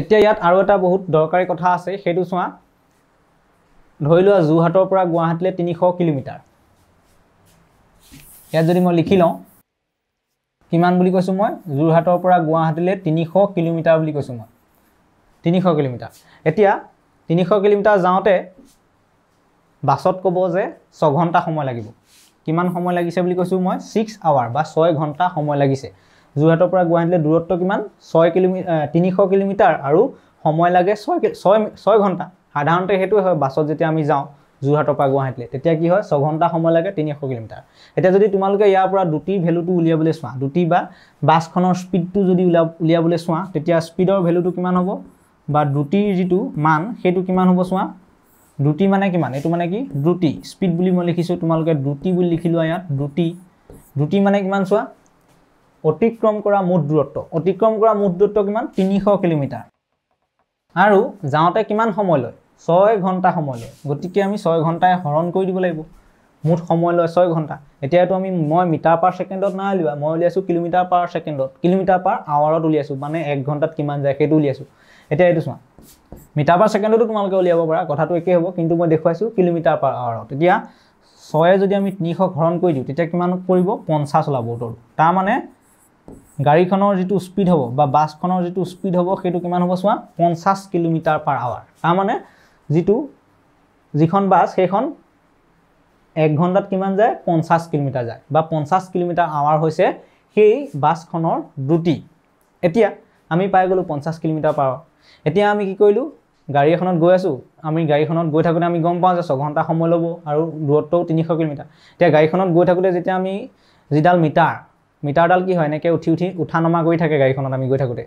এতিয়া ইয়াত আৰু এটা বহুত দৰকাৰী কথা আছে সেইটো চোৱা ধৰি লোৱা যোৰহাটৰ পৰা গুৱাহাটীলৈ তিনিশ কিলোমিটাৰ ইয়াত যদি মই লিখি লওঁ কিমান বুলি কৈছোঁ মই যোৰহাটৰ পৰা গুৱাহাটীলৈ তিনিশ কিলোমিটাৰ বুলি কৈছোঁ মই তিনিশ কিলোমিটাৰ এতিয়া তিনিশ কিলোমিটাৰ যাওঁতে বাছত ক'ব যে ছঘণ্টা সময় লাগিব কিমান সময় লাগিছে বুলি কৈছোঁ মই ছিক্স আৱাৰ বা ছয় ঘণ্টা সময় লাগিছে যোৰহাটৰ পৰা গুৱাহাটীলৈ দূৰত্ব কিমান ছয় কিলোমি তিনিশ কিলোমিটাৰ আৰু সময় লাগে ছয় ছয় ছয় ঘণ্টা সাধাৰণতে সেইটোৱে হয় বাছত যেতিয়া আমি যাওঁ যোৰহাটৰ পৰা গুৱাহাটীলৈ তেতিয়া কি হয় ছঘণ্টা সময় লাগে তিনিশ কিলোমিটাৰ এতিয়া যদি তোমালোকে ইয়াৰ পৰা দুটি ভেলুটো উলিয়াবলৈ চোৱা দুটি বা বাছখনৰ স্পীডটো যদি উলিয়া উলিয়াবলৈ চোৱা তেতিয়া স্পীডৰ ভেলুটো কিমান হ'ব বা দুটিৰ যিটো মান সেইটো কিমান হ'ব চোৱা দুটি মানে কিমান এইটো মানে কি দ্ৰুটি স্পীড বুলি মই লিখিছোঁ তোমালোকে দ্ৰুটি বুলি লিখি লোৱা ইয়াত দ্ৰুটি দ্ৰুটি মানে কিমান চোৱা অতিক্ৰম কৰা মুঠ দূৰত্ব অতিক্ৰম কৰা মুঠ দূৰত্ব কিমান তিনিশ কিলোমিটাৰ আৰু যাওঁতে কিমান সময় লয় ছয় ঘণ্টা সময় লয় গতিকে আমি ছয় ঘণ্টাই হৰণ কৰি দিব লাগিব মুঠ সময় লয় ছয় ঘণ্টা এতিয়াতো আমি মই মিটাৰ পাৰ ছেকেণ্ডত নাই উলিওৱা মই উলিয়াইছোঁ কিলোমিটাৰ পাৰ ছেকেণ্ডত কিলোমিটাৰ পাৰ আৱাৰত উলিয়াইছোঁ মানে এক ঘণ্টাত কিমান যায় সেইটো উলিয়াইছোঁ এতিয়া এইটো চোৱা মিটাৰ পাৰ ছেকেণ্ডতো তোমালোকে উলিয়াব পাৰা কথাটো একেই হ'ব কিন্তু মই দেখুৱাইছোঁ কিলোমিটাৰ পাৰ আৱাৰত এতিয়া ছয়ে যদি আমি তিনিশ হৰণ কৰি দিওঁ তেতিয়া কিমান পৰিব পঞ্চাছ ওলাব উত্তৰটো তাৰমানে গাড়ীখনৰ যিটো স্পীড হ'ব বা বাছখনৰ যিটো স্পীড হ'ব সেইটো কিমান হ'ব চোৱা পঞ্চাছ কিলোমিটাৰ পাৰ আৱাৰ তাৰমানে যিটো যিখন বাছ সেইখন এক ঘণ্টাত কিমান যায় পঞ্চাছ কিলোমিটাৰ যায় বা পঞ্চাছ কিলোমিটাৰ আৱাৰ হৈছে সেই বাছখনৰ দ্ৰুতি এতিয়া আমি পাই গ'লোঁ পঞ্চাছ কিলোমিটাৰ পাৰ আৱাৰ এতিয়া আমি কি কৰিলোঁ গাড়ী এখনত গৈ আছোঁ আমি গাড়ীখনত গৈ থাকোঁতে আমি গম পাওঁ যে ছঘণ্টা সময় ল'ব আৰু দূৰত্বও তিনিশ কিলোমিটাৰ এতিয়া গাড়ীখনত গৈ থাকোঁতে যেতিয়া আমি যিডাল মিটাৰ মিটাৰডাল কি হয় এনেকৈ উঠি উঠি উঠা নমা কৰি থাকে গাড়ীখনত আমি গৈ থাকোঁতে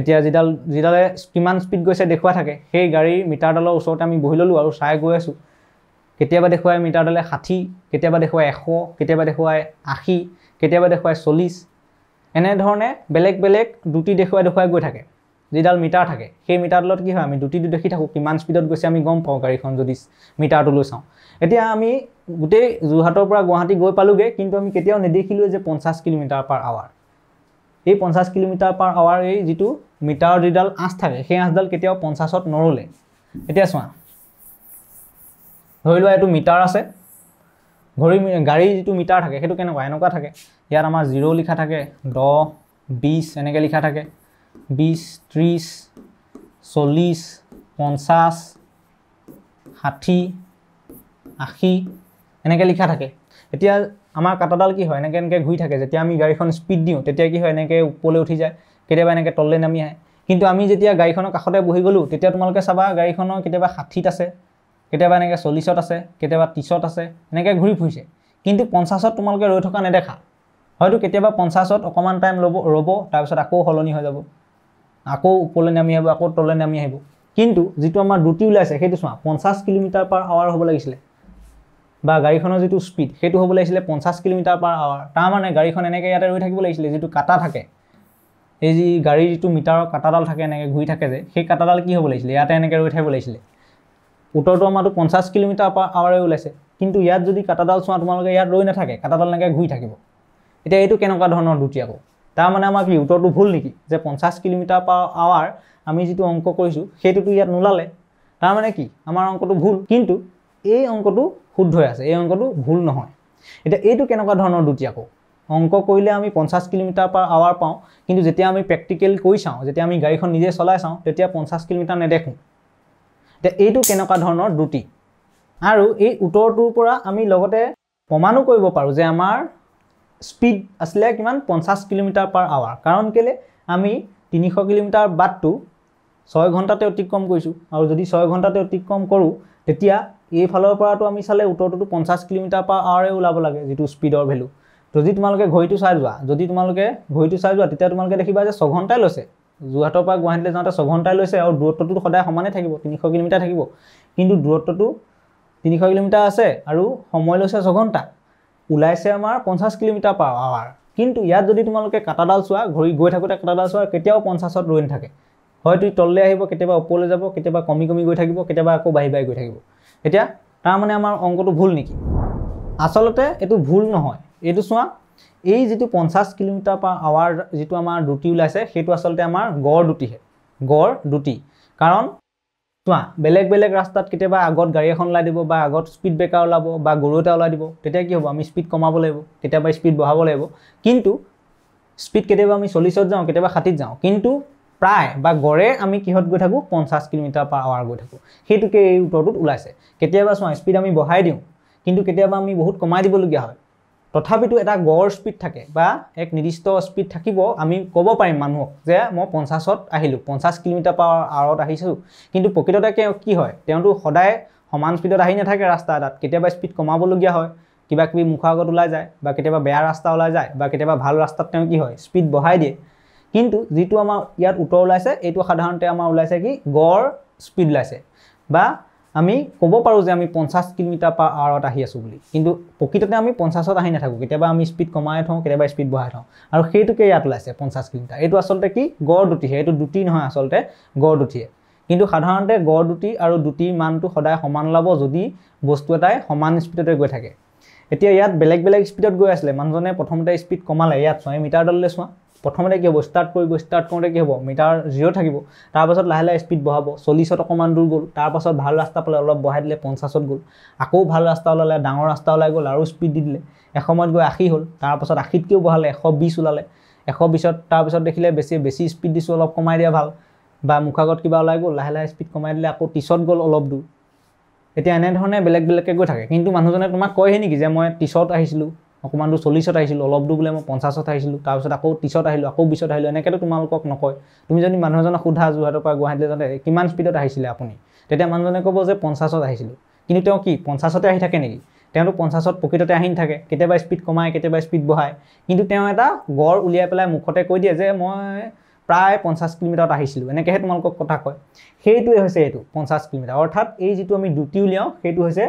এতিয়া যিডাল যিডালে কিমান স্পীড গৈছে দেখুৱাই থাকে সেই গাড়ীৰ মিটাৰডালৰ ওচৰতে আমি বহি ল'লোঁ আৰু চাই গৈ আছোঁ কেতিয়াবা দেখুৱাই মিটাৰডালে ষাঠি কেতিয়াবা দেখুৱাই এশ কেতিয়াবা দেখুৱাই আশী কেতিয়াবা দেখুৱাই চল্লিছ এনেধৰণে বেলেগ বেলেগ দুটি দেখুৱাই দেখুৱাই গৈ থাকে যিডাল মিটাৰ থাকে সেই মিটাৰডালত কি হয় আমি দুটি দেখি থাকোঁ কিমান স্পীডত গৈছে আমি গম পাওঁ গাড়ীখন যদি মিটাৰটো লৈ চাওঁ এতিয়া আমি গোটেই যোৰহাটৰ পৰা গুৱাহাটী গৈ পালোঁগৈ কিন্তু আমি কেতিয়াও নেদেখিলোৱে যে পঞ্চাছ কিলোমিটাৰ পাৰ আৱাৰ এই পঞ্চাছ কিলোমিটাৰ পাৰ আৱাৰ এই যিটো মিটাৰৰ যিডাল আঁচ থাকে সেই আঁচডাল কেতিয়াও পঞ্চাছত নৰলে এতিয়া চোৱা ধৰি লোৱা এইটো মিটাৰ আছে ঘড়ী গাড়ীৰ যিটো মিটাৰ থাকে সেইটো কেনেকুৱা এনেকুৱা থাকে ইয়াত আমাৰ জিৰ' লিখা থাকে দহ বিছ এনেকৈ লিখা থাকে বিশ ত্ৰিছ চল্লিছ পঞ্চাছ ষাঠি আশী এনেকৈ লিখা থাকে এতিয়া আমাৰ কাটাডাল কি হয় এনেকৈ এনেকৈ ঘূৰি থাকে যেতিয়া আমি গাড়ীখন স্পীড দিওঁ তেতিয়া কি হয় এনেকৈ ওপৰলৈ উঠি যায় কেতিয়াবা এনেকৈ তললৈ নামি আহে কিন্তু আমি যেতিয়া গাড়ীখনৰ কাষতে বহি গ'লোঁ তেতিয়া তোমালোকে চাবা গাড়ীখনৰ কেতিয়াবা ষাঠিত আছে কেতিয়াবা এনেকৈ চল্লিছত আছে কেতিয়াবা ত্ৰিছত আছে এনেকৈ ঘূৰি ফুৰিছে কিন্তু পঞ্চাছত তোমালোকে ৰৈ থকা নেদেখা হয়তো কেতিয়াবা পঞ্চাছত অকণমান টাইম ল'ব ৰ'ব তাৰপিছত আকৌ সলনি হৈ যাব আকৌ ওপৰলৈ নামি আহিব আকৌ তললৈ নামি আহিব কিন্তু যিটো আমাৰ ডুটি ওলাইছে সেইটো চোৱা পঞ্চাছ কিলোমিটাৰ পাৰ আৱাৰ হ'ব লাগিছিলে বা গাড়ীখনৰ যিটো স্পীড সেইটো হ'ব লাগিছিলে পঞ্চাছ কিলোমিটাৰ পাৰ আৱাৰ তাৰমানে গাড়ীখন এনেকৈ ইয়াতে ৰৈ থাকিব লাগিছিলে যিটো কাটা থাকে এই যি গাড়ীৰ যিটো মিটাৰৰ কাটাডাল থাকে এনেকৈ ঘূৰি থাকে যে সেই কাটাডাল কি হ'ব লাগিছিলে ইয়াতে এনেকৈ ৰৈ থাকিব লাগিছিলে উত্তৰটো আমাৰতো পঞ্চাছ কিলোমিটাৰ পাৰ আৱাৰে ওলাইছে কিন্তু ইয়াত যদি কাটাডাল চোৱা তোমালোকে ইয়াত ৰৈ নাথাকে কাটাডাল এনেকৈ ঘূৰি থাকিব এতিয়া এইটো কেনেকুৱা ধৰণৰ ডুটি আকৌ তাৰমানে আমাৰ কি উত্তৰটো ভুল নেকি যে পঞ্চাছ কিলোমিটাৰ পাৰ আৱাৰ আমি যিটো অংক কৰিছোঁ সেইটোতো ইয়াত নোলালে তাৰমানে কি আমাৰ অংকটো ভুল কিন্তু এই অংকটো শুদ্ধই আছে এই অংকটো ভুল নহয় এতিয়া এইটো কেনেকুৱা ধৰণৰ আকৌ অংক কৰিলে আমি পঞ্চাছ কিলোমিটাৰ পাৰ আৱাৰ পাওঁ কিন্তু যেতিয়া আমি প্ৰেক্টিকেল কৰি চাওঁ যেতিয়া আমি গাড়ীখন নিজে চলাই চাওঁ তেতিয়া পঞ্চাছ কিলোমিটাৰ নেদেখোঁ এতিয়া এইটো কেনেকুৱা ধৰণৰ দ্ৰুটি আৰু এই উত্তৰটোৰ পৰা আমি লগতে প্ৰমাণো কৰিব পাৰোঁ যে আমাৰ স্পীড আছিলে কিমান পঞ্চাছ কিলোমিটাৰ পাৰ আৱাৰ কাৰণ কেলৈ আমি তিনিশ কিলোমিটাৰ বাটটো ছয় ঘণ্টাতে অতিক্ৰম কৰিছোঁ আৰু যদি ছয় ঘণ্টাতে অতিক্ৰম কৰোঁ তেতিয়া এইফালৰ পৰাতো আমি চালে উত্তৰটোতো পঞ্চাছ কিলোমিটাৰ পাৰ আৱাৰে ওলাব লাগে যিটো স্পীডৰ ভেলু যদি তোমালোকে ঘড়ীটো চাই যোৱা যদি তোমালোকে ঘড়ীটো চাই যোৱা তেতিয়া তোমালোকে দেখিবা যে ছঘণ্টাই লৈছে যোৰহাটৰ পৰা গুৱাহাটীলৈ যাওঁতে ছঘণ্টাই লৈছে আৰু দূৰত্বটো সদায় সমানে থাকিব তিনিশ কিলোমিটাৰ থাকিব কিন্তু দূৰত্বটো তিনিশ কিলোমিটাৰ আছে আৰু সময় লৈছে ছঘণ্টা ওলাইছে আমাৰ পঞ্চাছ কিলোমিটাৰ পাৰ আৱাৰ কিন্তু ইয়াত যদি তোমালোকে কাটাডাল চোৱা ঘূৰি গৈ থাকোঁতে কাটাডাল চোৱা কেতিয়াও পঞ্চাছত ৰৈ নাথাকে হয়তো তললৈ আহিব কেতিয়াবা ওপৰলৈ যাব কেতিয়াবা কমি কমি গৈ থাকিব কেতিয়াবা আকৌ বাঢ়ি বাঢ়ি গৈ থাকিব এতিয়া তাৰমানে আমাৰ অংকটো ভুল নেকি আচলতে এইটো ভুল নহয় এইটো চোৱা এই যিটো পঞ্চাছ কিলোমিটাৰ পাৰ আৱাৰ যিটো আমাৰ দুটি ওলাইছে সেইটো আচলতে আমাৰ গড় দুটিহে গড় দুটি কাৰণ চোৱা বেলেগ বেলেগ ৰাস্তাত কেতিয়াবা আগত গাড়ী এখন ওলাই দিব বা আগত স্পীড ব্ৰেকাৰ ওলাব বা গৰু এটা ওলাই দিব তেতিয়া কি হ'ব আমি স্পীড কমাব লাগিব কেতিয়াবা স্পীড বঢ়াব লাগিব কিন্তু স্পীড কেতিয়াবা আমি চল্লিছত যাওঁ কেতিয়াবা ষাঠিত যাওঁ কিন্তু প্ৰায় বা গড়ে আমি কিহত গৈ থাকোঁ পঞ্চাছ কিলোমিটাৰ পাৰ আৱাৰ গৈ থাকোঁ সেইটোকে এই উত্তৰটোত ওলাইছে কেতিয়াবা চোৱা স্পীড আমি বঢ়াই দিওঁ কিন্তু কেতিয়াবা আমি বহুত কমাই দিবলগীয়া হয় তথাপিতো এটা গড় স্পীড থাকে বা এক নিৰ্দিষ্ট স্পীড থাকিব আমি ক'ব পাৰিম মানুহক যে মই পঞ্চাছত আহিলোঁ পঞ্চাছ কিলোমিটাৰ পাৱাৰ আৰত আহিছোঁ কিন্তু প্ৰকৃততে কি হয় তেওঁতো সদায় সমান স্পীডত আহি নাথাকে ৰাস্তা এটাত কেতিয়াবা স্পীড কমাবলগীয়া হয় কিবাকিবি মুখৰ আগত ওলাই যায় বা কেতিয়াবা বেয়া ৰাস্তা ওলাই যায় বা কেতিয়াবা ভাল ৰাস্তাত তেওঁ কি হয় স্পীড বঢ়াই দিয়ে কিন্তু যিটো আমাৰ ইয়াত উত্তৰ ওলাইছে এইটো সাধাৰণতে আমাৰ ওলাইছে কি গড় স্পীড ওলাইছে বা আমি ক'ব পাৰোঁ যে আমি পঞ্চাছ কিলোমিটাৰ পাৰ আৱাৰত আহি আছোঁ বুলি কিন্তু প্ৰকৃততে আমি পঞ্চাছত আহি নাথাকোঁ কেতিয়াবা আমি স্পীড কমাই থওঁ কেতিয়াবা স্পীড বঢ়াই থওঁ আৰু সেইটোকে ইয়াত ওলাইছে পঞ্চাছ কিলোমিটাৰ এইটো আচলতে কি গড় দুটিহে এইটো দুটি নহয় আচলতে গড় দুটিহে কিন্তু সাধাৰণতে গড় দুটি আৰু দুটিৰ মানটো সদায় সমান ওলাব যদি বস্তু এটাই সমান স্পীডতে গৈ থাকে এতিয়া ইয়াত বেলেগ বেলেগ স্পীডত গৈ আছিলে মানুহজনে প্ৰথমতে স্পীড কমালে ইয়াত চোৱা এই মিটাৰডাললৈ চোৱা প্ৰথমতে কি হ'ব ষ্টাৰ্ট কৰিব ষ্টাৰ্ট কৰোঁতে কি হ'ব মিটাৰ জিৰ' থাকিব তাৰপাছত লাহে লাহে স্পীড বঢ়াব চল্লিছত অকণমান দূৰ গ'ল তাৰপাছত ভাল ৰাস্তা পালে অলপ বঢ়াই দিলে পঞ্চাছত গ'ল আকৌ ভাল ৰাস্তা ওলালে ডাঙৰ ৰাস্তা ওলাই গ'ল আৰু স্পীড দি দিলে এসময়ত গৈ আশী হ'ল তাৰপাছত আশীতকৈও বঢ়ালে এশ বিছ ওলালে এশ বিছত তাৰপিছত দেখিলে বেছি বেছি স্পীড দিছোঁ অলপ কমাই দিয়া ভাল বা মুখাগত কিবা ওলাই গ'ল লাহে লাহে স্পীড কমাই দিলে আকৌ ত্ৰিছত গ'ল অলপ দূৰ এতিয়া এনেধৰণে বেলেগ বেলেগকৈ গৈ থাকে কিন্তু মানুহজনে তোমাক কয়হে নেকি যে মই ত্ৰিছত আহিছিলোঁ অকণমানটো চল্লিছত আহিছিলোঁ অলপ দূৰ বোলে মই পঞ্চাছত আহিছিলোঁ তাৰপিছত আকৌ ত্ৰিছত আহিলোঁ আকৌ বিছত আহিলোঁ এনেকৈতো তোমালোকক নকয় তুমি যদি মানুহজনক সোধা যোৰহাটৰ পৰা গুৱাহাটীলৈ যাওঁতে কিমান স্পীডত আহিছিলে আপুনি তেতিয়া মানুহজনে ক'ব যে পঞ্চাছত আহিছিলোঁ কিন্তু তেওঁ কি পঞ্চাছতে আহি থাকে নেকি তেওঁতো পঞ্চাছত প্ৰকৃততে আহি নাথাকে কেতিয়াবা স্পীড কমায় কেতিয়াবা স্পীড বঢ়ায় কিন্তু তেওঁ এটা গড় উলিয়াই পেলাই মুখতে কৈ দিয়ে যে মই প্ৰায় পঞ্চাছ কিলোমিটাৰত আহিছিলোঁ এনেকৈহে তোমালোকক কথা কয় সেইটোৱে হৈছে এইটো পঞ্চাছ কিলোমিটাৰ অৰ্থাৎ এই যিটো আমি ডুটি উলিয়াওঁ সেইটো হৈছে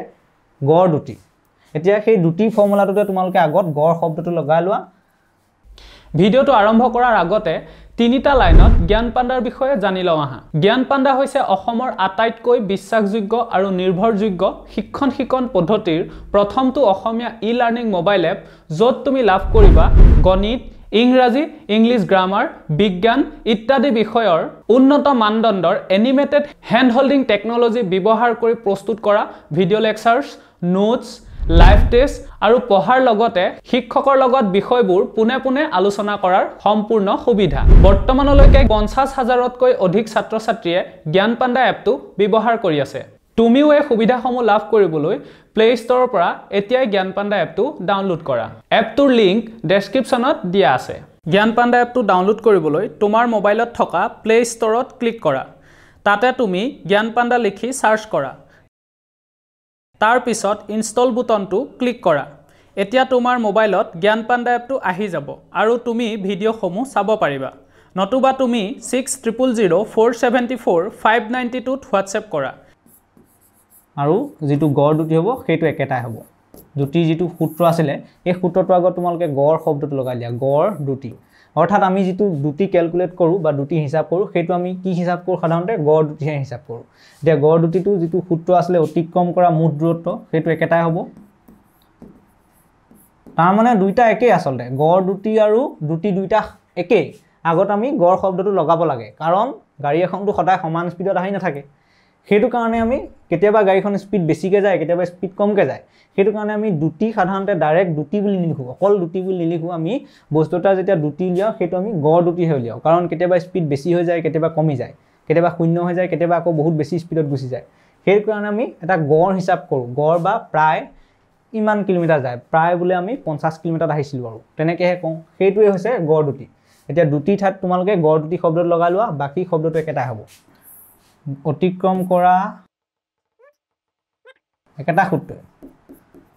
গড় ডুটি এতিয়া সেই দুটি ফৰ্মুলাটোতে তোমালোকে আগত গড় শব্দটো লগাই লোৱা ভিডিঅ'টো আৰম্ভ কৰাৰ আগতে তিনিটা লাইনত জ্ঞান পাণ্ডাৰ বিষয়ে জানি লওঁ আহা জ্ঞান পাণ্ডা হৈছে অসমৰ আটাইতকৈ বিশ্বাসযোগ্য আৰু নিৰ্ভৰযোগ্য শিক্ষণ শিকণ পদ্ধতিৰ প্ৰথমটো Asomiya e learning mobile app য'ত তুমি লাভ কৰিবা গণিত ইংৰাজী ইংলিছ গ্ৰামাৰ বিজ্ঞান ইত্যাদি বিষয়ৰ উন্নত মানদণ্ডৰ এনিমেটেড হেণ্ড হোল্ডিং টেকন'লজি ব্যৱহাৰ কৰি প্ৰস্তুত কৰা video' lectures notes live test আৰু পঢ়াৰ লগতে শিক্ষকৰ লগত বিষয়বোৰ পোনে পোনে আলোচনা কৰাৰ সম্পূৰ্ণ সুবিধা বৰ্তমানলৈকে পঞ্চাছ হাজাৰতকৈ অধিক ছাত্ৰ ছাত্ৰীয়ে জ্ঞান পাণ্ডা এপটো ব্যৱহাৰ কৰি আছে তুমিও এই সুবিধাসমূহ লাভ কৰিবলৈ প্লে ষ্ট'ৰৰ পৰা এতিয়াই জ্ঞান পাণ্ডা এপটো ডাউনলোড কৰা এপটোৰ লিংক ডেছক্ৰিপশ্যনত দিয়া আছে জ্ঞান পাণ্ডা এপটো ডাউনলোড কৰিবলৈ তোমাৰ মোবাইলত থকা প্লে ষ্ট'ৰত ক্লিক কৰা তাতে তুমি জ্ঞান পাণ্ডা লিখি ছাৰ্চ কৰা তাৰ পিছত ইনষ্টল বুটনটো ক্লিক কৰা এতিয়া তোমাৰ মোবাইলত জ্ঞানপাণ্ডা এপটো আহি যাব আৰু তুমি ভিডিঅ'সমূহ চাব পাৰিবা নতুবা তুমি six triple zero' four seventy four five ninety টুত হোৱাটছএপ কৰা আৰু যিটো গড় দুটি হ'ব সেইটো একেটাই হ'ব দুটিৰ যিটো সূত্ৰ আছিলে সেই সূত্ৰটোৰ আগত তোমালোকে গড় শব্দটো লগাই দিয়া গড় দুটি অৰ্থাৎ আমি যিটো দুটি কেলকুলেট কৰোঁ বা দুটি হিচাপ কৰোঁ সেইটো আমি কি হিচাপ কৰোঁ সাধাৰণতে গড় দুটিহে হিচাপ কৰোঁ এতিয়া গড় দুটিটো যিটো সূত্ৰ আছিলে অতিক্ৰম কৰা মুঠ দূৰত্ব সেইটো একেটাই হ'ব তাৰমানে দুইটা একেই আচলতে গড় দুটি আৰু দুটি দুইটা একেই আগত আমি গড় শব্দটো লগাব লাগে কাৰণ গাড়ী এখনটো সদায় সমান স্পীডত আহি নাথাকে সেইটো কাৰণে আমি কেতিয়াবা গাড়ীখন স্পীড বেছিকৈ যায় কেতিয়াবা স্পীড কমকৈ যায় সেইটো কাৰণে আমি দুটি সাধাৰণতে ডাইৰেক্ট দুটি বুলি নিলিখোঁ অকল দুটি বুলি নিলিখোঁ আমি বস্তু এটা যেতিয়া দুটি উলিয়াওঁ সেইটো আমি গড় দুটিহে উলিয়াওঁ কাৰণ কেতিয়াবা স্পীড বেছি হৈ যায় কেতিয়াবা কমি যায় কেতিয়াবা শূন্য হৈ যায় কেতিয়াবা আকৌ বহুত বেছি স্পীডত গুচি যায় সেইটো কাৰণে আমি এটা গড় হিচাপ কৰোঁ গড় বা প্ৰায় ইমান কিলোমিটাৰ যায় প্ৰায় বোলে আমি পঞ্চাছ কিলোমিটাৰত আহিছিলোঁ আৰু তেনেকৈহে কওঁ সেইটোৱেই হৈছে গড় দুটি এতিয়া দুটি ঠাইত তোমালোকে গড় দুটি শব্দত লগাই লোৱা বাকী শব্দটো একেটাই হ'ব অতিক্ৰম কৰা একেটা সূত্ৰ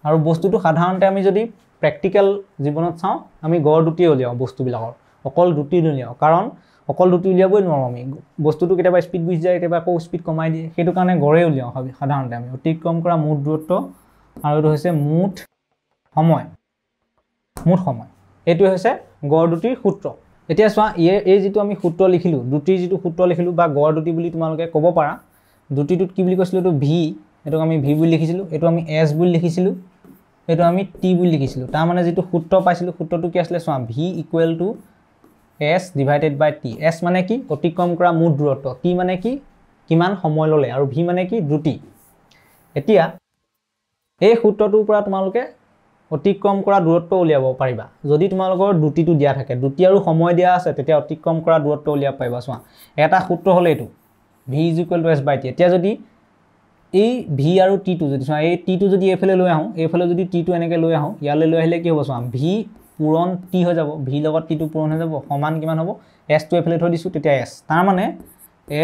আৰু বস্তুটো সাধাৰণতে আমি যদি প্ৰেক্টিকেল জীৱনত চাওঁ আমি গড় দুটি উলিয়াওঁ বস্তুবিলাকৰ অকল দুটি উলিয়াওঁ কাৰণ অকল দুটি উলিয়াবই নোৱাৰোঁ আমি বস্তুটো কেতিয়াবা স্পীড গুচি যায় কেতিয়াবা আকৌ স্পীড কমাই দিয়ে সেইটো কাৰণে গড়েই উলিয়াওঁ সাধাৰণতে আমি অতিক্ৰম কৰা মুঠ দূৰত্ব আৰু এইটো হৈছে মুঠ সময় মুঠ সময় এইটোৱে হৈছে গড় দুটিৰ সূত্ৰ এতিয়া চোৱা ইয়েৰ এই যিটো আমি সূত্ৰ লিখিলোঁ দুটিৰ যিটো সূত্ৰ লিখিলোঁ বা গড় দুটি বুলি তোমালোকে ক'ব পাৰা দুটিটোত কি বুলি কৈছিলোঁ এইটো ভি এইটোক আমি ভি বুলি লিখিছিলোঁ এইটো আমি এছ বুলি লিখিছিলোঁ এইটো আমি টি বুলি লিখিছিলোঁ তাৰমানে যিটো সূত্ৰ পাইছিলোঁ সূত্ৰটো কি আছিলে চোৱা V equal to S divided by T S মানে কি অতিক্ৰম কৰা মুঠ দূৰত্ব টি মানে কি কিমান সময় ল'লে আৰু ভি মানে কি দ্ৰুতি এতিয়া এই সূত্ৰটোৰ পৰা তোমালোকে অতিক্ৰম কৰা দূৰত্ব উলিয়াব পাৰিবা যদি তোমালোকৰ দুটিটো দিয়া থাকে দুটি আৰু সময় দিয়া আছে তেতিয়া অতিক্ৰম কৰা দূৰত্ব উলিয়াব পাৰিবা চোৱা এটা সূত্ৰ হ'লে এইটো V is equal to S by T এতিয়া যদি এই ভি আৰু টিটো যদি চোৱা এই টিটো যদি এইফালে লৈ আহোঁ এইফালে যদি টিটো এনেকৈ লৈ আহোঁ ইয়ালৈ লৈ আহিলে কি হ'ব চোৱা ভি পূৰণ টি হৈ যাব ভি লগত টিটো পূৰণ হৈ যাব সমান কিমান হ'ব এছটো এইফালে থৈ দিছোঁ তেতিয়া এছ তাৰমানে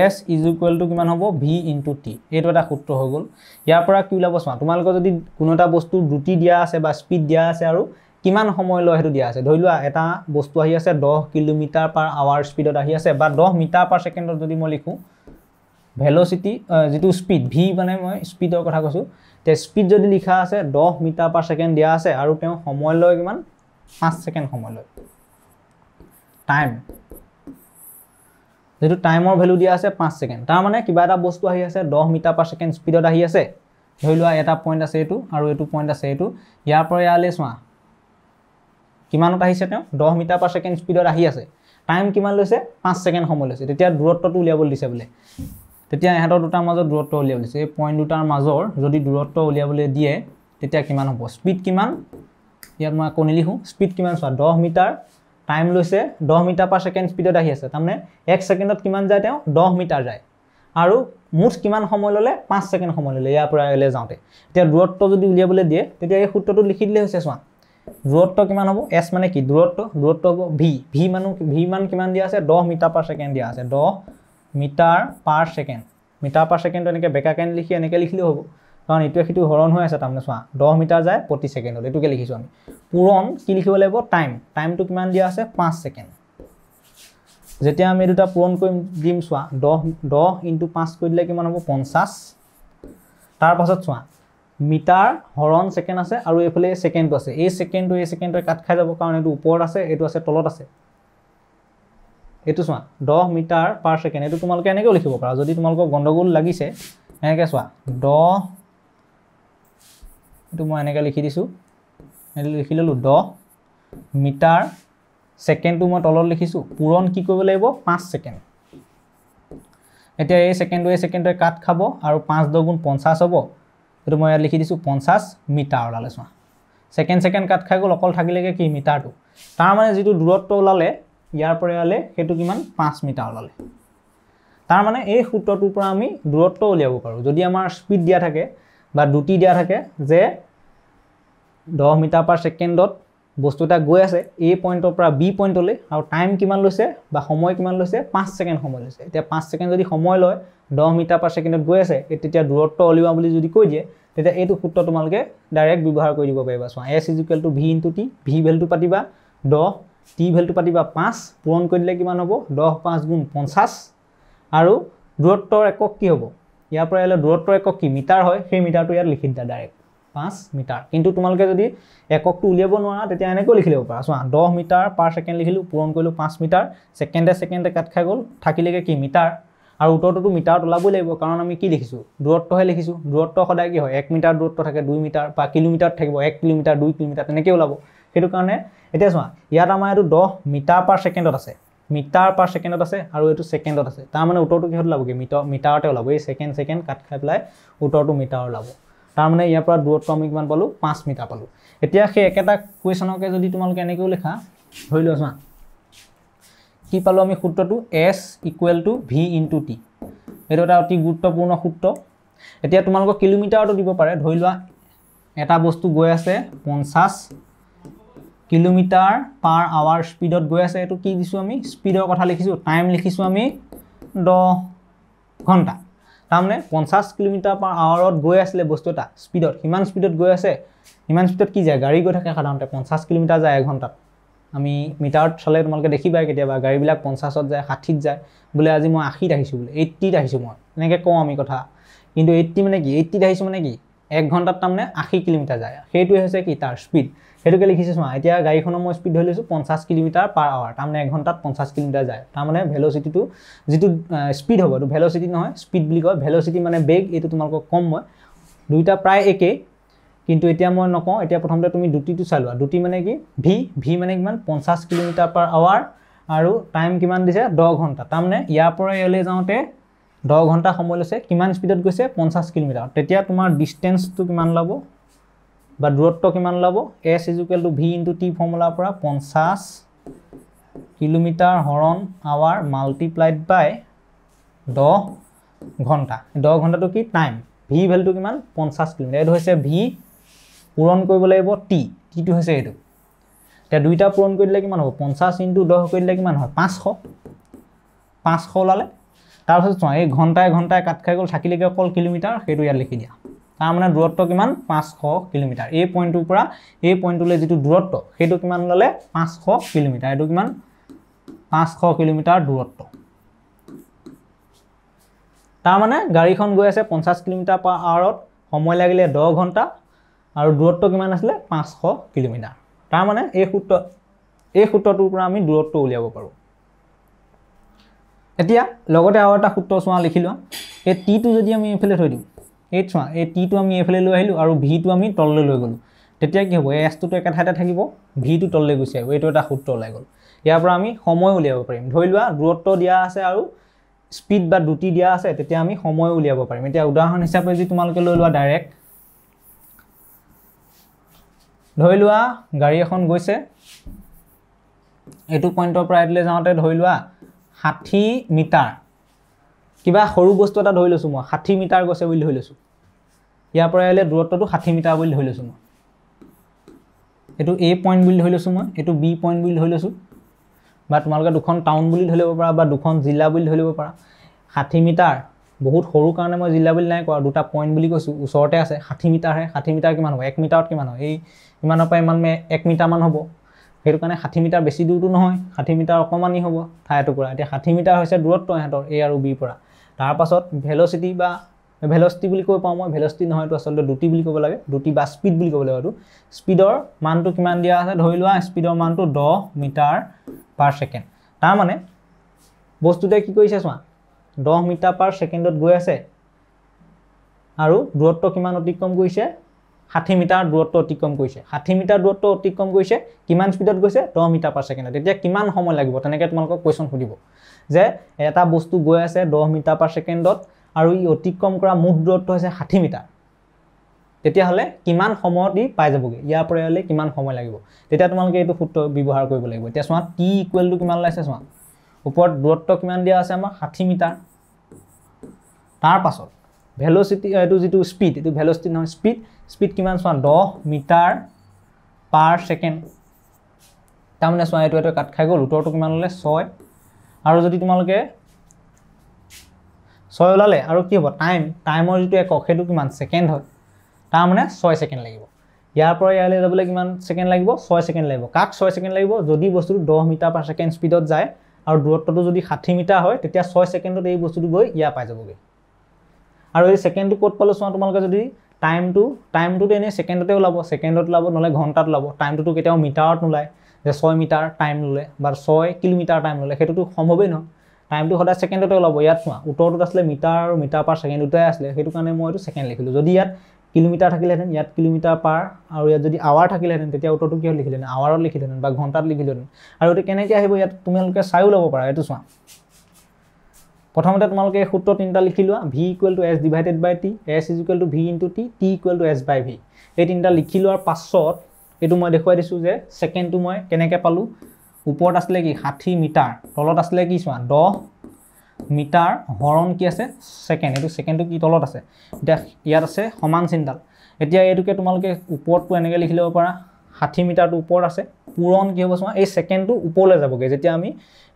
এছ ইজ ইকুৱেল টু কিমান হ'ব ভি ইনটু টি এইটো এটা সূত্ৰ হৈ গ'ল ইয়াৰ পৰা কি ওলাব চোৱা তোমালোকৰ যদি কোনো এটা বস্তু দ্ৰুতি দিয়া আছে বা স্পীড দিয়া আছে আৰু কিমান সময় লয় সেইটো দিয়া আছে ধৰি লোৱা এটা বস্তু আহি আছে দহ কিলোমিটাৰ পাৰ আৱাৰ স্পীডত আহি আছে বা দহ মিটাৰ পাৰ ছেকেণ্ডত যদি মই লিখোঁ ভেলচিটি যিটো স্পীড ভি মানে মই স্পীডৰ কথা কৈছোঁ তে স্পীড যদি লিখা আছে দহ মিটাৰ পাৰ ছেকেণ্ড দিয়া আছে আৰু তেওঁ সময় লয় কিমান পাঁচ ছেকেণ্ড সময় লয় টাইম যিটো টাইমৰ ভেলু দিয়া আছে পাঁচ ছেকেণ্ড তাৰমানে কিবা এটা বস্তু আহি আছে দহ মিটাৰ পাৰ ছেকেণ্ড স্পীডত আহি আছে ধৰি লোৱা এটা পইণ্ট আছে এইটো আৰু এইটো পইণ্ট আছে এইটো ইয়াৰ পৰা ইয়ালৈ চোৱা কিমানত আহিছে তেওঁ দহ মিটাৰ পাৰ ছেকেণ্ড স্পীডত আহি আছে টাইম কিমান লৈছে পাঁচ ছেকেণ্ড সময় লৈছে তেতিয়া দূৰত্বটো উলিয়াবলৈ দিছে বোলে তেতিয়া ইহঁতৰ দুটাৰ মাজত দূৰত্ব উলিয়াবলৈ দিছে এই পইণ্ট দুটাৰ মাজৰ যদি দূৰত্ব উলিয়াবলৈ দিয়ে তেতিয়া কিমান হ'ব স্পীড কিমান ইয়াত মই আকৌ নিলিখোঁ স্পীড কিমান চোৱা দহ মিটাৰ টাইম লৈছে দহ মিটাৰ পাৰ ছেকেণ্ড স্পীডত আহি আছে তাৰমানে এক ছেকেণ্ডত কিমান যায় তেওঁ দহ মিটাৰ যায় আৰু মুঠ কিমান সময় ল'লে পাঁচ ছেকেণ্ড সময় ল'লে ইয়াৰ পৰা ইয়ালৈ যাওঁতে এতিয়া দূৰত্ব যদি উলিয়াবলৈ দিয়ে তেতিয়া এই সূত্ৰটো লিখি দিলে হৈছে চোৱা দূৰত্ব কিমান হ'ব এছ মানে কি দূৰত্ব দূৰত্ব হ'ব ভি ভি মানুহ ভি মান কিমান দিয়া আছে দহ মিটাৰ পাৰ ছেকেণ্ড দিয়া আছে দহ metre per second metre per ছেকেণ্ডটো এনেকৈ বেকাকেণ্ড লিখি এনেকৈ লিখিলেও হ'ব কাৰণ এইটোৱে সেইটো হৰণ হৈ আছে তাৰমানে চোৱা দহ মিটাৰ যায় প্ৰতি ছেকেণ্ডত এইটোকে লিখিছোঁ আমি পূৰণ কি লিখিব লাগিব টাইম টাইমটো কিমান দিয়া আছে পাঁচ ছেকেণ্ড যেতিয়া আমি দুটা পূৰণ কৰিম দিম চোৱা দহ দহ ইণ্টু পাঁচ কৰি দিলে কিমান হ'ব পঞ্চাছ তাৰপাছত চোৱা মিটাৰ হৰণ ছেকেণ্ড আছে আৰু এইফালে ছেকেণ্ডটো আছে এই ছেকেণ্ডটো এই ছেকেণ্ডটোৱে কাট খাই যাব কাৰণ এইটো ওপৰত আছে এইটো আছে তলত আছে এইটো চোৱা দহ মিটাৰ পাৰ ছেকেণ্ড এইটো তোমালোকে এনেকৈও লিখিব পাৰা যদি তোমালোকক গণ্ডগোল লাগিছে এনেকৈ চোৱা দহ এইটো মই এনেকৈ লিখি দিছোঁ লিখি ল'লোঁ দহ মিটাৰ ছেকেণ্ডটো মই তলত লিখিছোঁ পূৰণ কি কৰিব লাগিব পাঁচ ছেকেণ্ড এতিয়া এই ছেকেণ্ডটোৱে ছেকেণ্ডটোৱে কাট খাব আৰু পাঁচ দহ গুণ পঞ্চাছ হ'ব সেইটো মই ইয়াত লিখি দিছোঁ পঞ্চাছ মিটাৰ ওলালে চোৱা ছেকেণ্ড ছেকেণ্ড কাট খাই গ'ল অকল থাকিলেগৈ কি মিটাৰটো তাৰমানে যিটো দূৰত্ব ওলালে ইয়াৰ পৰা ওলালে সেইটো কিমান পাঁচ মিটাৰ ওলালে তাৰমানে এই সূত্ৰটোৰ পৰা আমি দূৰত্ব উলিয়াব পাৰোঁ যদি আমাৰ স্পীড দিয়া থাকে বা দুটি দিয়া থাকে যে দহ মিটাৰ পাৰ ছেকেণ্ডত বস্তু এটা গৈ আছে এ পইণ্টৰ পৰা বি পইণ্টলৈ আৰু টাইম কিমান লৈছে বা সময় কিমান লৈছে পাঁচ ছেকেণ্ড সময় লৈছে এতিয়া পাঁচ ছেকেণ্ড যদি সময় লয় দহ মিটাৰ পাৰ ছেকেণ্ডত গৈ আছে তেতিয়া দূৰত্ব অলিওৱা বুলি যদি কৈ দিয়ে তেতিয়া এইটো সূত্ৰ তোমালোকে ডাইৰেক্ট ব্যৱহাৰ কৰি দিব পাৰিবা চোৱা S is equal to V into T V ভেলটো পাতিবা দহ টি ভেলটো পাতিবা পাঁচ পূৰণ কৰি দিলে কিমান হ'ব দহ পাঁচ গুণ পঞ্চাছ আৰু দূৰত্বৰ একক কি হ'ব ইয়াৰ পৰা ইয়ালৈ দূৰত্ব একক কি মিটাৰ হয় সেই মিটাৰটো ইয়াত লিখি দিয়া ডাইৰেক্ট পাঁচ মিটাৰ কিন্তু তোমালোকে যদি এককটো উলিয়াব নোৱাৰা তেতিয়া এনেকৈ লিখি ল'ব পাৰা চোৱা দহ মিটাৰ পাৰ ছেকেণ্ড লিখিলোঁ পূৰণ কৰিলোঁ পাঁচ মিটাৰ ছেকেণ্ডে ছেকেণ্ডে কাট খাই গ'ল থাকিলেগৈ কি মিটাৰ আৰু উত্তৰটোতো মিটাৰত ওলাবই লাগিব কাৰণ আমি কি লিখিছোঁ দূৰত্বহে লিখিছোঁ দূৰত্ব সদায় কি হয় এক মিটাৰ দূৰত্ব থাকে দুই মিটাৰ বা কিলোমিটাৰত থাকিব এক কিলোমিটাৰ দুই কিলোমিটাৰ তেনেকৈ ওলাব সেইটো কাৰণে এতিয়া চোৱা ইয়াত আমাৰ এইটো দহ মিটাৰ পাৰ ছেকেণ্ডত আছে মিটাৰ পাৰ ছেকেণ্ডত আছে আৰু এইটো ছেকেণ্ডত আছে তাৰমানে উত্তৰটো কিহত ওলাবগৈ মিটাৰ মিটাৰতে ওলাব এই ছেকেণ্ড ছেকেণ্ড কাট খাই পেলাই উত্তৰটো মিটাৰ ওলাব তাৰমানে ইয়াৰ পৰা দূৰত্ব আমি কিমান পালোঁ পাঁচ মিটাৰ পালোঁ এতিয়া সেই একেটা কুৱেশ্যনকে যদি তোমালোকে এনেকৈও লিখা ধৰি লোৱা চোৱা কি পালোঁ আমি সূত্ৰটো S equal to V into T এইটো এটা অতি গুৰুত্বপূৰ্ণ সূত্ৰ এতিয়া তোমালোকক কিলোমিটাৰতো দিব পাৰে ধৰি লোৱা এটা বস্তু গৈ আছে পঞ্চাছ কিলোমিটাৰ পাৰ আওয়াৰ স্পিডত গৈ আছে এটো কি দিছো আমি স্পিডৰ কথা লিখিছো টাইম লিখিছো আমি 10 ঘন্টা তাহলে 50 কিলোমিটার পার আওয়ারত গৈ আছে বস্তুটা স্পিডত হিমান স্পিডত গৈ আছে হিমান স্পিডত কি যায় গাড়ি গৈ থাকে সাধারণত 50 কিলোমিটার যায় 1 ঘন্টা আমি মিটাৰত চলে তোমালোকে দেখিবা কেতিয়াবা গাড়ীবিলাক পঞ্চাছত যায় ষাঠিত যায় বোলে আজি মই আশীত আহিছোঁ বোলে এইট্টিত আহিছোঁ মই এনেকৈ কওঁ আমি কথা কিন্তু এইট্টি মানে কি এইট্টিত আহিছোঁ মানে কি এক ঘণ্টাত তাৰমানে আশী কিলোমিটাৰ যায় সেইটোৱে হৈছে কি তাৰ স্পীড সেইটোকে লিখিছোঁ চোৱা এতিয়া গাড়ীখনৰ মই স্পীড ধৰি লৈছোঁ পঞ্চাছ কিলোমিটাৰ পাৰ আৱাৰ তাৰমানে এঘণ্টাত পঞ্চাছ কিলোমিটাৰ যায় তাৰমানে ভেলচিটিটো যিটো স্পীড হ'ব এইটো ভেলচিটি নহয় স্পীড বুলি কয় ভেলচিটি মানে বেগ এইটো তোমালোকক কম মই দুইটা প্ৰায় একেই কিন্তু এতিয়া মই নকওঁ এতিয়া প্ৰথমতে তুমি ডুটিটো চাই লোৱা দুটি মানে কি ভি ভি মানে কিমান পঞ্চাছ কিলোমিটাৰ পাৰ আৱাৰ আৰু টাইম কিমান দিছে দহ ঘণ্টা তাৰমানে ইয়াৰ পৰা ইয়ালৈ যাওঁতে দহ ঘণ্টা সময় লৈছে কিমান স্পীডত গৈছে পঞ্চাছ কিলোমিটাৰ তেতিয়া তোমাৰ ডিষ্টেঞ্চটো কিমান ল'ব বা দূৰত্ব কিমান লব S is equal to V into T ফৰ্মুলাৰ পৰা পঞ্চাশ কিলোমিটাৰ হৰণ আৱাৰ মাল্টিপ্লাইড বাই দহ ঘণ্টা দহ ঘণ্টাটো কি টাইম ভি ভ্যালুটো কিমান পঞ্চাশ কিলোমিটাৰ এইটো হৈছে ভি পূৰণ কৰিব লাগিব টি টিটো হৈছে এইটো এতিয়া দুইটা পূৰণ কৰি দিলে কিমান হব পঞ্চাশ ইন্টু দহ কৰি দিলে কিমান হয় পাঁচশ পাঁচশ ওলালে তাৰপিছত চোৱা এই ঘণ্টাই ঘণ্টাই কাট খাই গ'ল থাকিলেগৈ অকল কিলোমিটাৰ সেইটো ইয়াত লিখি দিয়া তাৰ মানে দূৰত্ব কিমান পাঁচশ কিলোমিটাৰ এই পইণ্টটোৰ পৰা এই পইণ্টটোলৈ যিটো দূৰত্ব সেইটো কিমান ল'লে পাঁচশ কিলোমিটাৰ এইটো কিমান পাঁচশ কিলোমিটাৰ দূৰত্ব তাৰমানে গাড়ীখন গৈ আছে পঞ্চাছ কিলোমিটাৰ পাৰ আৱাৰত সময় লাগিলে দহ ঘণ্টা আৰু দূৰত্ব কিমান আছিলে পাঁচশ কিলোমিটাৰ তাৰমানে এই সূত্ৰ এই সূত্ৰটোৰ পৰা আমি দূৰত্ব উলিয়াব পাৰোঁ এতিয়া লগতে আৰু এটা সূত্ৰ চোৱা লিখি লওঁ এই টিটো যদি আমি এইফালে থৈ দিওঁ এই চোৱা এই টিটো আমি এইফালে লৈ আহিলোঁ আৰু ভিটো আমি তললৈ লৈ গ'লোঁ তেতিয়া কি হ'ব এছটোতো একে ঠাইতে থাকিব ভিটো তললৈ গুচি আহিব এইটো এটা সূত্ৰ ওলাই গ'ল ইয়াৰ পৰা আমি সময় উলিয়াব পাৰিম ধৰি লোৱা দূৰত্ব দিয়া আছে আৰু স্পীড বা দ্ৰুতি দিয়া আছে তেতিয়া আমি সময় উলিয়াব পাৰিম এতিয়া উদাহৰণ হিচাপে যদি তোমালোকে লৈ লোৱা ডাইৰেক্ট ধৰি লোৱা গাড়ী এখন গৈছে এইটো পইণ্টৰ পৰা এইটোলৈ যাওঁতে ধৰি লোৱা ষাঠি মিটাৰ কিবা সৰু বস্তু এটা ধৰি লৈছোঁ মই ষাঠি মিটাৰ গছে বুলি ধৰি লৈছোঁ ইয়াৰ পৰা আহিলে দূৰত্বটো ষাঠি মিটাৰ বুলি ধৰি লৈছোঁ মই এইটো এ পইণ্ট বুলি ধৰি লৈছোঁ মই এইটো বি পইণ্ট বুলি ধৰি লৈছোঁ বা তোমালোকে দুখন টাউন বুলি ধৰি ল'ব পাৰা বা দুখন জিলা বুলি ধৰি ল'ব পাৰা ষাঠি মিটাৰ বহুত সৰু কাৰণে মই জিলা বুলি নাই কোৱা দুটা পইণ্ট বুলি কৈছোঁ ওচৰতে আছে ষাঠি মিটাৰহে ষাঠি মিটাৰ কিমান হ'ব এক মিটাৰত কিমান হয় এই ইমানৰ পৰা ইমান এক মিটাৰমান হ'ব সেইটো কাৰণে ষাঠি মিটাৰ বেছি দূৰটো নহয় ষাঠি মিটাৰ অকণমানেই হ'ব ঠাই এটুকুৰা এতিয়া ষাঠি মিটাৰ হৈছে দূৰত্ব সিহঁতৰ এ আৰু বিৰ পৰা তাৰপাছত ভেলচিটি বা ভেলচিটি বুলি ক'ব পাওঁ মই ভেলচিটি নহয় এইটো আচলতে দুটি বুলি ক'ব লাগে ডুটি বা স্পীড বুলি ক'ব লাগে এইটো স্পীডৰ মানটো কিমান দিয়া আছে ধৰি লোৱা স্পীডৰ মানটো দহ মিটাৰ পাৰ ছেকেণ্ড তাৰমানে বস্তুটোৱে কি কৰিছে চোৱা দহ মিটাৰ পাৰ ছেকেণ্ডত গৈ আছে আৰু দূৰত্ব কিমান অতিক্ৰম কৰিছে ষাঠি মিটাৰ দূৰত্ব অতিক্ৰম কৰিছে ষাঠি মিটাৰ দূৰত্ব অতিক্ৰম কৰিছে কিমান স্পীডত গৈছে দহ মিটাৰ পাৰ ছেকেণ্ডত এতিয়া কিমান সময় লাগিব তেনেকৈ তোমালোকক কুৱেশ্যন সুধিব যে এটা বস্তু গৈ আছে দহ মিটাৰ পাৰ ছেকেণ্ডত আৰু ই অতিক্ৰম কৰা মুঠ দূৰত্ব হৈছে ষাঠি মিটাৰ তেতিয়াহ'লে কিমান সময়ত ই পাই যাবগৈ ইয়াৰ পৰা হ'লে কিমান সময় লাগিব তেতিয়া তোমালোকে এইটো সূত্ৰ ব্যৱহাৰ কৰিব লাগিব এতিয়া চোৱা টি ইকুৱেলটো কিমান ওলাইছে চোৱা ওপৰত দূৰত্ব কিমান দিয়া আছে আমাৰ ষাঠি মিটাৰ তাৰ পাছত ভেলচিটি এইটো যিটো স্পীড এইটো ভেলচিটি নহয় স্পীড স্পীড কিমান চোৱা দহ মিটাৰ পাৰ ছেকেণ্ড তাৰমানে চোৱা এইটো এইটো কাট খাই গ'ল উত্তৰটো কিমান ল'লে ছয় আৰু যদি তোমালোকে ছয় ওলালে আৰু কি হ'ব টাইম টাইমৰ যিটো একক সেইটো কিমান ছেকেণ্ড হয় তাৰমানে ছয় ছেকেণ্ড লাগিব ইয়াৰ পৰা ইয়ালৈ যাবলৈ কিমান ছেকেণ্ড লাগিব ছয় ছেকেণ্ড লাগিব কাক ছয় ছেকেণ্ড লাগিব যদি বস্তুটো দহ মিটাৰ পাৰ ছেকেণ্ড স্পীডত যায় আৰু দূৰত্বটো যদি ষাঠি মিটাৰ হয় তেতিয়া ছয় ছেকেণ্ডত এই বস্তুটো গৈ ইয়াৰ পাই যাবগৈ আৰু এই ছেকেণ্ডটো ক'ত পালোঁ চোৱা তোমালোকে যদি টাইমটো টাইমটোতো এনেই ছেকেণ্ডতে ওলাব ছেকেণ্ডত ওলাব নহ'লে ঘণ্টাত ওলাব টাইমটোতো কেতিয়াও মিটাৰত নোলায় যে ছয় মিটাৰ টাইম ল'লে বা ছয় কিলোমিটাৰ টাইম ল'লে সেইটোতো সম্ভৱেই নহয় টাইমটো সদায় ছেকেণ্ডতে ওলাব ইয়াত চোৱা উত্তৰটোত আছিলে মিটাৰ আৰু মিটাৰ পাৰ ছেকেণ্ড দুটাই আছিলে সেইটো কাৰণে মই এইটো ছেকেণ্ড লিখিলোঁ যদি ইয়াত কিলোমিটাৰ থাকিলেহেঁতেন ইয়াত কিলোমিটাৰ পাৰ আৰু ইয়াত যদি আৱাৰ থাকিলেহেঁতেন তেতিয়া উত্তৰটো কিহত লিখিলেহেঁতেন আৱাৰত লিখিলেহেঁতেন বা ঘণ্টাত লিখিলেহেঁতেন আৰু এইটো কেনেকৈ আহিব ইয়াত তোমালোকে চায়ো ল'ব পাৰা এইটো চোৱা প্ৰথমতে তোমালোকে এই সূত্ৰ তিনিটা লিখি লোৱা V equal to S divided by T S is equal to V into T T equal to S by V এই তিনিটা লিখি লোৱাৰ পাছত এইটো মই দেখুৱাই দিছোঁ যে ছেকেণ্ডটো মই কেনেকৈ পালোঁ ওপৰত আছিলে কি ষাঠি মিটাৰ তলত আছিলে কি চোৱা দহ মিটাৰ হৰণ কি আছে ছেকেণ্ড এইটো ছেকেণ্ডটো কি তলত আছে এতিয়া ইয়াত আছে সমান চিন্তাল এতিয়া এইটোকে তোমালোকে ওপৰতটো এনেকৈ লিখি ল'ব পাৰা ষাঠি মিটাৰটো ওপৰত আছে পূৰণ কি হ'ব চোৱা এই ছেকেণ্ডটো ওপৰলৈ যাবগৈ যেতিয়া আমি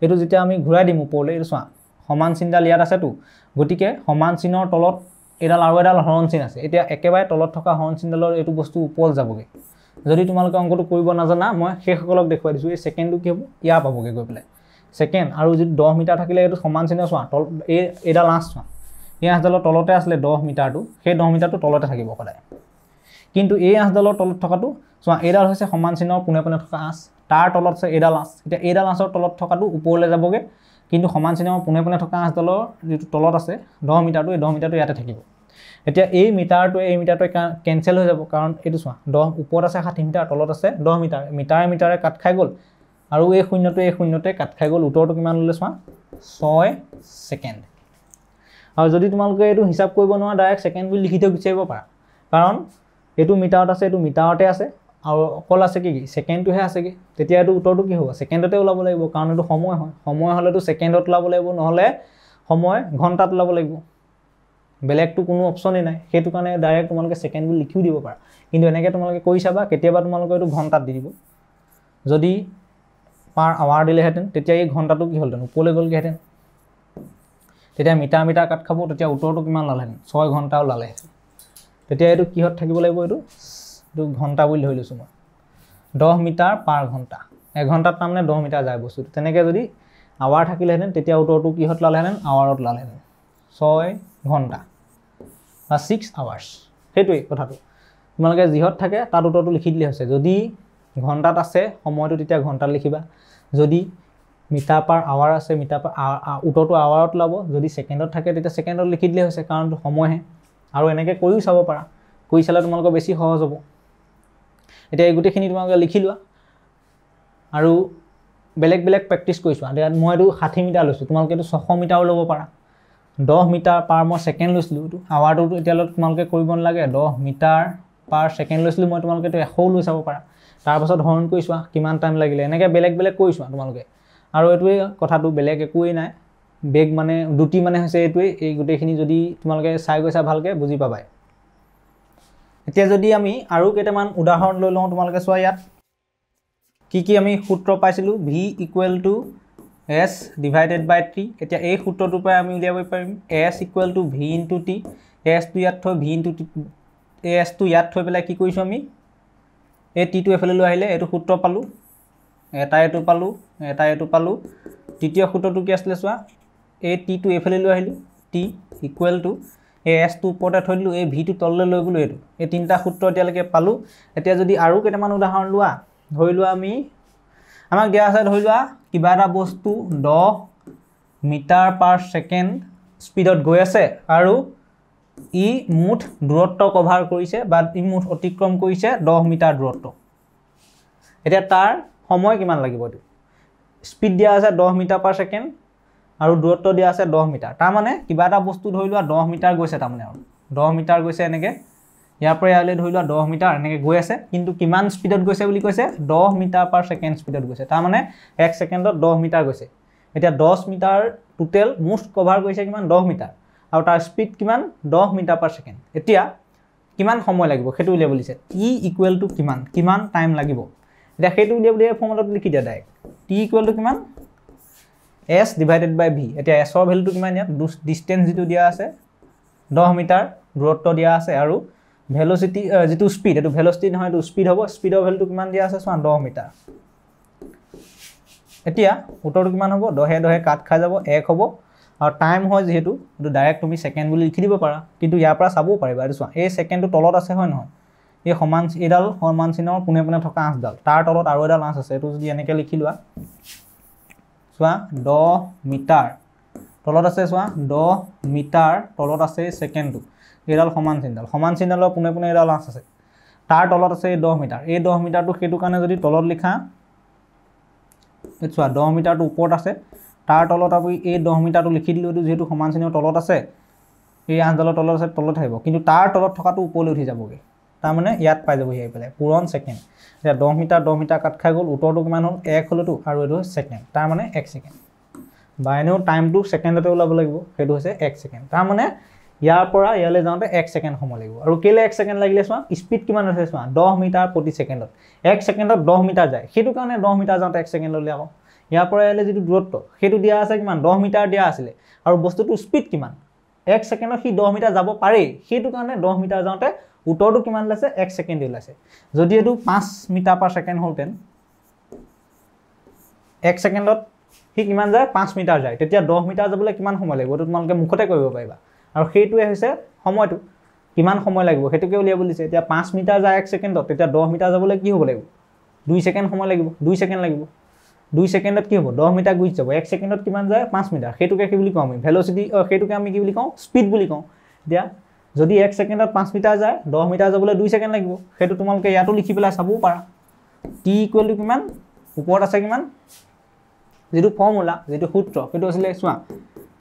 এইটো যেতিয়া আমি ঘূৰাই দিম ওপৰলৈ এইটো চোৱা সমান চিনডাল ইয়াত আছেতো গতিকে সমান চিনৰ তলত এডাল আৰু এডাল হৰণ চিন আছে এতিয়া একেবাৰে তলত থকা হৰণ চিনডালৰ এইটো বস্তু ওপৰত যাবগৈ যদি তোমালোকে অংকটো কৰিব নাজানা মই সেইসকলক দেখুৱাই দিছোঁ এই ছেকেণ্ডটো কি হ'ব ইয়াৰ পাবগৈ গৈ পেলাই ছেকেণ্ড আৰু যদি দহ মিটাৰ থাকিলে এইটো সমান চিনে চোৱা তল এই এইডাল আঁচ চোৱা এই আঁচডালৰ তলতে আছিলে দহ মিটাৰটো সেই দহ মিটাৰটো তলতে থাকিব সদায় কিন্তু এই আঁচডালৰ তলত থকাটো চোৱা এইডাল হৈছে সমান চিনৰ পোনে পোনে থকা আঁচ তাৰ তলত আছে এইডাল আঁচ এতিয়া এইডাল আঁচৰ তলত থকাটো ওপৰলৈ যাবগৈ কিন্তু সমান চিনেমা পোনে পোনে থকা আঁচডালৰ যিটো তলত আছে দহ মিটাৰটো এই দহ মিটাৰটো ইয়াতে থাকিব এতিয়া এই মিটাৰটোৱে এই মিটাৰটোৱে কেঞ্চেল হৈ যাব কাৰণ এইটো চোৱা দহ ওপৰত আছে ষাঠি মিটাৰ তলত আছে দহ মিটাৰ মিটাৰে মিটাৰে কাট খাই গ'ল আৰু এই শূন্যটো এই শূন্যতে কাট খাই গ'ল উত্তৰটো কিমান ল'লে চোৱা ছয় ছেকেণ্ড আৰু যদি তোমালোকে এইটো হিচাপ কৰিব নোৱাৰা ডাইৰেক্ট ছেকেণ্ড বুলি লিখি থৈ বিচাৰিব পাৰা কাৰণ এইটো মিটাৰত আছে এইটো মিটাৰতে আছে আৰু অকল আছে কি কি ছেকেণ্ডটোহে আছেগৈ এইটো উত্তৰটো কি হ'ব ছেকেণ্ডতে ওলাব লাগিব কাৰণ এইটো সময় হয় সময় হ'লেতো ছেকেণ্ডত ওলাব লাগিব নহ'লে সময় ঘণ্টাত ওলাব লাগিব বেলেগটো কোনো অপশ্যনেই নাই সেইটো কাৰণে ডাইৰেক্ট তোমালোকে ছেকেণ্ড বুলি লিখিও দিব পাৰা কিন্তু এনেকৈ তোমালোকে কৰি চাবা কেতিয়াবা তোমালোকে এইটো ঘণ্টাত দি দিব যদি পাৰ আৱাৰ দিলেহেঁতেন তেতিয়া এই ঘণ্টাটো কি হ'লহেঁতেন ওপৰলৈ গ'লগৈহেঁতেন তেতিয়া মিটাৰ মিটাৰ কাট খাব তেতিয়া উত্তৰটো কিমান ওলালেহেঁতেন ছয় ঘণ্টা ওলালেহেঁতেন তেতিয়া এইটো কিহত থাকিব লাগিব এইটো সেইটো ঘণ্টা বুলি ধৰি লৈছোঁ মই দহ মিটাৰ পাৰ ঘণ্টা এঘণ্টাত তাৰমানে দহ মিটাৰ যায় বস্তুটো তেনেকৈ যদি আৱাৰ থাকিলেহেঁতেন তেতিয়া উত্তৰটো কিহত লালেহেঁতেন আৱাৰত লালেহেঁতেন ছয় ঘণ্টা বা ছিক্স আৱাৰ্ছ সেইটোৱেই কথাটো তোমালোকে যিহত থাকে তাত উত্তৰটো লিখি দিলে হৈছে যদি ঘণ্টাত আছে সময়টো তেতিয়া ঘণ্টাত লিখিবা যদি মিটাৰ পাৰ আৱাৰ আছে মিটাৰ পাৰ উত্তৰটো আৱাৰত ওলাব যদি ছেকেণ্ডত থাকে তেতিয়া ছেকেণ্ডত লিখি দিলে হৈছে কাৰণটো সময়হে আৰু এনেকৈ কৰিও চাব পাৰা কৰি চালে তোমালোকৰ বেছি সহজ হ'ব এতিয়া এই গোটেইখিনি তোমালোকে লিখি লোৱা আৰু বেলেগ বেলেগ প্ৰেক্টিছ কৰিছোঁ এতিয়া মই এইটো ষাঠি মিটাৰ লৈছোঁ তোমালোকে এইটো ছশ মিটাৰো ল'ব পাৰা দহ মিটাৰ পাৰ মই ছেকেণ্ড লৈছিলোঁ এইটো আৱাৰটো এতিয়ালৈ তোমালোকে কৰিব নালাগে দহ মিটাৰ পাৰ ছেকেণ্ড লৈছিলোঁ মই তোমালোকে এইটো এশও লৈ চাব পাৰা তাৰপাছত হৰণ কৰি চোৱা কিমান টাইম লাগিলে এনেকৈ বেলেগ বেলেগ কৰি চোৱা তোমালোকে আৰু এইটোৱেই কথাটো বেলেগ একোৱেই নাই বেগ মানে দুটি মানে হৈছে এইটোৱেই এই গোটেইখিনি যদি তোমালোকে চাই গৈছা ভালকৈ বুজি পাবাই এতিয়া যদি আমি আৰু কেইটামান উদাহৰণ লৈ লওঁ তোমালোকে চোৱা ইয়াত কি কি আমি সূত্ৰ পাইছিলোঁ V equal to S divided by T এতিয়া এই সূত্ৰটোৰ পৰাই আমি উলিয়াব পাৰিম S equal to V into T S টু ইয়াত থৈ V into T S টু ইয়াত থৈ পেলাই কি কৰিছোঁ আমি এই টিটো এফালে লৈ আহিলে এইটো সূত্ৰ পালোঁ এটা এইটো পালোঁ এটা এইটো পালোঁ তৃতীয় সূত্ৰটো কি আছিলে চোৱা এই টিটো এইফালে লৈ আহিলোঁ টি ইকুৱেল টু এই এছটো ওপৰতে থৈ দিলোঁ এই ভিটো তললৈ লৈ গ'লোঁ এইটো এই তিনিটা সূত্ৰ এতিয়ালৈকে পালোঁ এতিয়া যদি আৰু কেইটামান উদাহৰণ লোৱা ধৰি লোৱা আমি আমাক দিয়া আছে ধৰি লোৱা কিবা এটা বস্তু দহ মিটাৰ পাৰ ছেকেণ্ড স্পীডত গৈ আছে আৰু ই মুঠ দূৰত্ব কভাৰ কৰিছে বা ই মুঠ অতিক্ৰম কৰিছে দহ মিটাৰ দূৰত্ব এতিয়া তাৰ সময় কিমান লাগিব এইটো স্পীড দিয়া আছে দহ মিটাৰ পাৰ ছেকেণ্ড আৰু দূৰত্ব দিয়া আছে দহ মিটাৰ তাৰমানে কিবা এটা বস্তু ধৰি লোৱা দহ মিটাৰ গৈছে তাৰমানে আৰু দহ মিটাৰ গৈছে এনেকৈ ইয়াৰ পৰা ইয়ালৈ ধৰি লোৱা দহ মিটাৰ এনেকৈ গৈ আছে কিন্তু কিমান স্পীডত গৈছে বুলি কৈছে দহ মিটাৰ পাৰ ছেকেণ্ড স্পীডত গৈছে তাৰমানে এক ছেকেণ্ডত দহ মিটাৰ গৈছে এতিয়া দহ মিটাৰ টোটেল মোষ্ট কভাৰ গৈছে কিমান দহ মিটাৰ আৰু তাৰ স্পীড কিমান দহ মিটাৰ পাৰ ছেকেণ্ড এতিয়া কিমান সময় লাগিব সেইটো উলিয়াব লিছে ই ইকুৱেল টু কিমান কিমান টাইম লাগিব এতিয়া সেইটো উলিয়াবলৈ ফৰ্মুলাটো লিখি দিয়া ডাইৰেক্ট টি ইকুৱেলটো কিমান এছ ডিভাইডেড বাই ভি এতিয়া এছৰ ভেলুটো কিমান ইয়াত ডিষ্টেঞ্চ যিটো দিয়া আছে দহ মিটাৰ দূৰত্ব দিয়া আছে আৰু ভেলচিটি যিটো স্পীড এইটো ভেলচিটি নহয় এইটো স্পীড হ'ব স্পীডৰ ভেলুটো কিমান দিয়া আছে চোৱা দহ মিটাৰ এতিয়া উত্তৰটো কিমান হ'ব দহে দহে কাট খাই যাব এক হ'ব আৰু টাইম হয় যিহেতু এইটো ডাইৰেক্ট তুমি ছেকেণ্ড বুলি লিখি দিব পাৰা কিন্তু ইয়াৰ পৰা চাবও পাৰিবা এইটো চোৱা এই ছেকেণ্ডটো তলত আছে হয় নহয় এই সমান এইডাল সমান চিনৰ পোনে পোনে থকা আঁচডাল তাৰ তলত আৰু এডাল আঁচ আছে এইটো যদি এনেকৈ লিখি লোৱা চোৱা দহ মিটাৰ তলত আছে চোৱা দহ মিটাৰ তলত আছে ছেকেণ্ডটো এইডাল সমান চিনডাল সমান চিনডালৰ পোনে পোনে এইডাল আঁচ আছে তাৰ তলত আছে এই দহ মিটাৰ এই দহ মিটাৰটো সেইটো কাৰণে যদি তলত লিখা চোৱা দহ মিটাৰটো ওপৰত আছে তাৰ তলত আপুনি এই দহ মিটাৰটো লিখি দিলে হয়তো যিহেতু সমান চিনৰ তলত আছে এই আঁচডালৰ তলত আছে তলত আহিব কিন্তু তাৰ তলত থকাটো ওপৰলৈ উঠি যাবগৈ তাৰমানে ইয়াত পাই যাবহি আহি পেলাই পুৰণ ছেকেণ্ড এতিয়া দহ মিটাৰ দহ মিটাৰ কাট খাই গ'ল উত্তৰটো কিমান হ'ল এক হ'লেতো আৰু এইটো ছেকেণ্ড তাৰমানে এক ছেকেণ্ড বা এনেও টাইমটো ছেকেণ্ডতে ওলাব লাগিব সেইটো হৈছে এক ছেকেণ্ড তাৰমানে ইয়াৰ পৰা ইয়ালৈ যাওঁতে এক ছেকেণ্ড সময় লাগিব আৰু কেলৈ এক ছেকেণ্ড লাগিলে চোৱা স্পীড কিমান আছে চোৱা দহ মিটাৰ প্ৰতি ছেকেণ্ডত এক ছেকেণ্ডত দহ মিটাৰ যায় সেইটো কাৰণে দহ মিটাৰ যাওঁতে এক ছেকেণ্ড ল'লে আকৌ ইয়াৰ পৰা ইয়ালৈ যিটো দূৰত্ব সেইটো দিয়া আছে কিমান দহ মিটাৰ দিয়া আছিলে আৰু বস্তুটো স্পীড কিমান এক ছেকেণ্ডত সি দহ মিটাৰ যাব পাৰেই সেইটো কাৰণে দহ মিটাৰ যাওঁতে উত্তৰটো কিমান ওলাইছে এক ছেকেণ্ড ওলাইছে যদি এইটো পাঁচ মিটাৰ পাৰ ছেকেণ্ড হ'লহেঁতেন এক ছেকেণ্ডত সি কিমান যায় পাঁচ মিটাৰ যায় তেতিয়া দহ মিটাৰ যাবলৈ কিমান সময় লাগিব এইটো তোমালোকে মুখতে কৰিব পাৰিবা আৰু সেইটোৱে হৈছে সময়টো কিমান সময় লাগিব সেইটোকে উলিয়াব দিছে এতিয়া পাঁচ মিটাৰ যায় এক ছেকেণ্ডত তেতিয়া দহ মিটাৰ যাবলৈ কি হ'ব লাগিব দুই ছেকেণ্ড সময় লাগিব দুই ছেকেণ্ড লাগিব দুই ছেকেণ্ডত কি হ'ব দহ মিটাৰ গুচি যাব এক ছেকেণ্ডত কিমান যায় পাঁচ মিটাৰ সেইটোকে কি বুলি কওঁ আমি ভেলচিটি সেইটোকে আমি কি বুলি কওঁ স্পীড বুলি কওঁ এতিয়া যদি এক ছেকেণ্ডত পাঁচ মিটাৰ যায় দহ মিটাৰ যাবলৈ দুই ছেকেণ্ড লাগিব সেইটো তোমালোকে ইয়াতো লিখি পেলাই চাবও পাৰা টি ইকুৱেলটো কিমান ওপৰত আছে কিমান যিটো ফৰ্মুলা যিটো সূত্ৰ সেইটো আছিলে চোৱা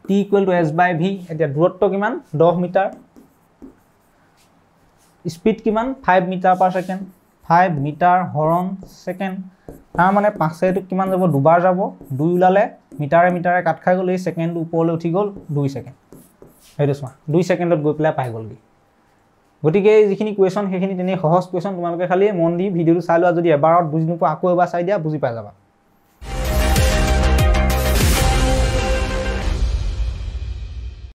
T equal to S by V এতিয়া দূৰত্ব কিমান দহ মিটাৰ স্পীড কিমান five metre per second five metre হৰণ ছেকেণ্ড তাৰমানে পাঁচেটো কিমান যাব দুবাৰ যাব দুই ওলালে মিটাৰে মিটাৰে কাট খাই গ'ল এই ছেকেণ্ডটো ওপৰলৈ উঠি গ'ল দুই ছেকেণ্ড সেইটো চোৱা দুই ছেকেণ্ডত গৈ পেলাই পাই গ'লগৈ গতিকে যিখিনি কুৱেশ্যন সেইখিনি তেনেই সহজ কুৱেশ্যন তোমালোকে খালি মন দি ভিডিঅ'টো চাই লোৱা যদি এবাৰত বুজি নোপোৱা আকৌ এবাৰ চাই দিয়া বুজি পাই যাবা